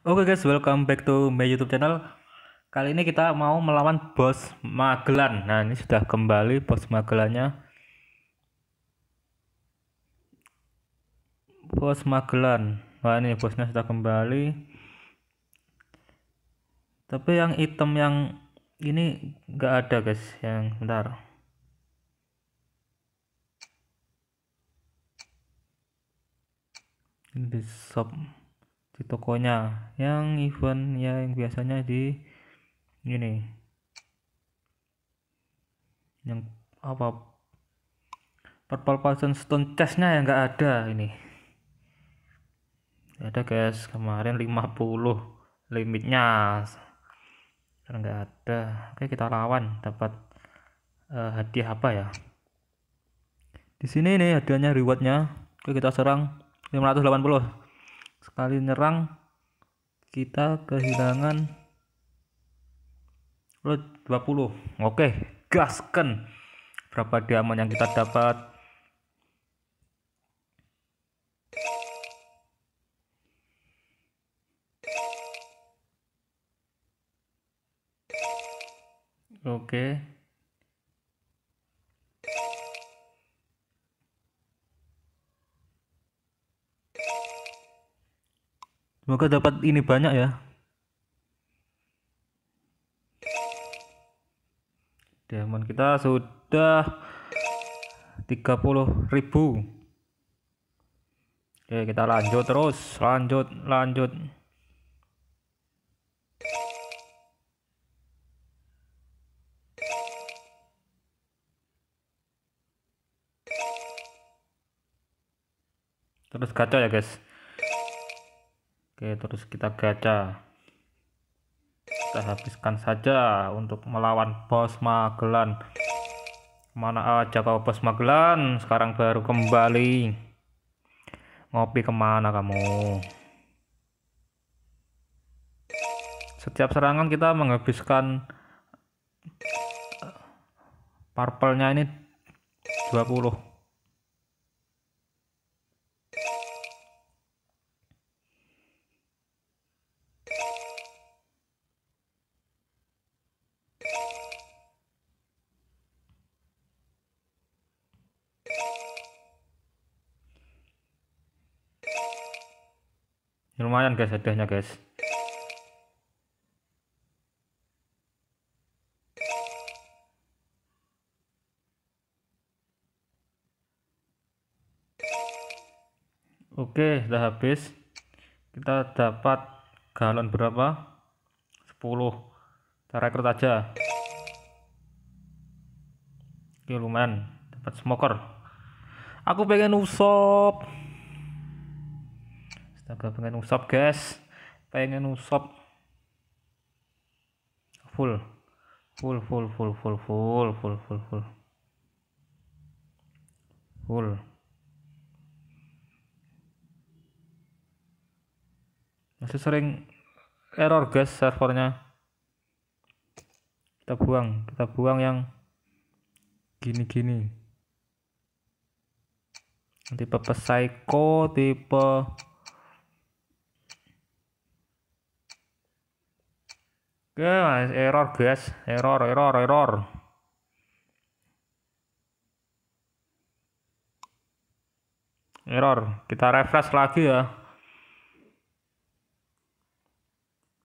Oke okay guys, welcome back to my YouTube channel. Kali ini kita mau melawan bos Magelan. Nah, ini sudah kembali bos Magelannya. Bos Magelan. Wah, ini bosnya sudah kembali. Tapi yang item yang ini enggak ada, guys. Yang bentar. Ini di shop di tokonya yang event ya yang biasanya di ini yang apa purple passion stone chestnya yang enggak ada ini ada guys kemarin 50 limitnya karena nggak ada oke kita lawan dapat uh, hadiah apa ya di sini nih hadiahnya rewardnya oke kita serang 580 kali nyerang kita kehilangan load 20 oke gaskan berapa diamond yang kita dapat oke okay. Semoga dapat ini banyak ya. Diamond kita sudah 30.000. Oke, kita lanjut terus, lanjut, lanjut. Terus gacor ya, guys. Oke, terus kita gacha. Kita habiskan saja untuk melawan bos Magelan. Mana aja kau bos Magelan? Sekarang baru kembali. Ngopi kemana kamu? Setiap serangan kita menghabiskan eh, purple-nya ini 20 lumayan guys hadiahnya guys Oke sudah habis kita dapat galon berapa 10 kita rekrut aja Oke lumayan dapat smoker aku pengen usop agak pengen usap guys pengen usap full full full full full full full full full full masih sering error guys servernya kita buang kita buang yang gini-gini tipe psycho tipe Ya, error guys, error, error, error. Error, kita refresh lagi ya.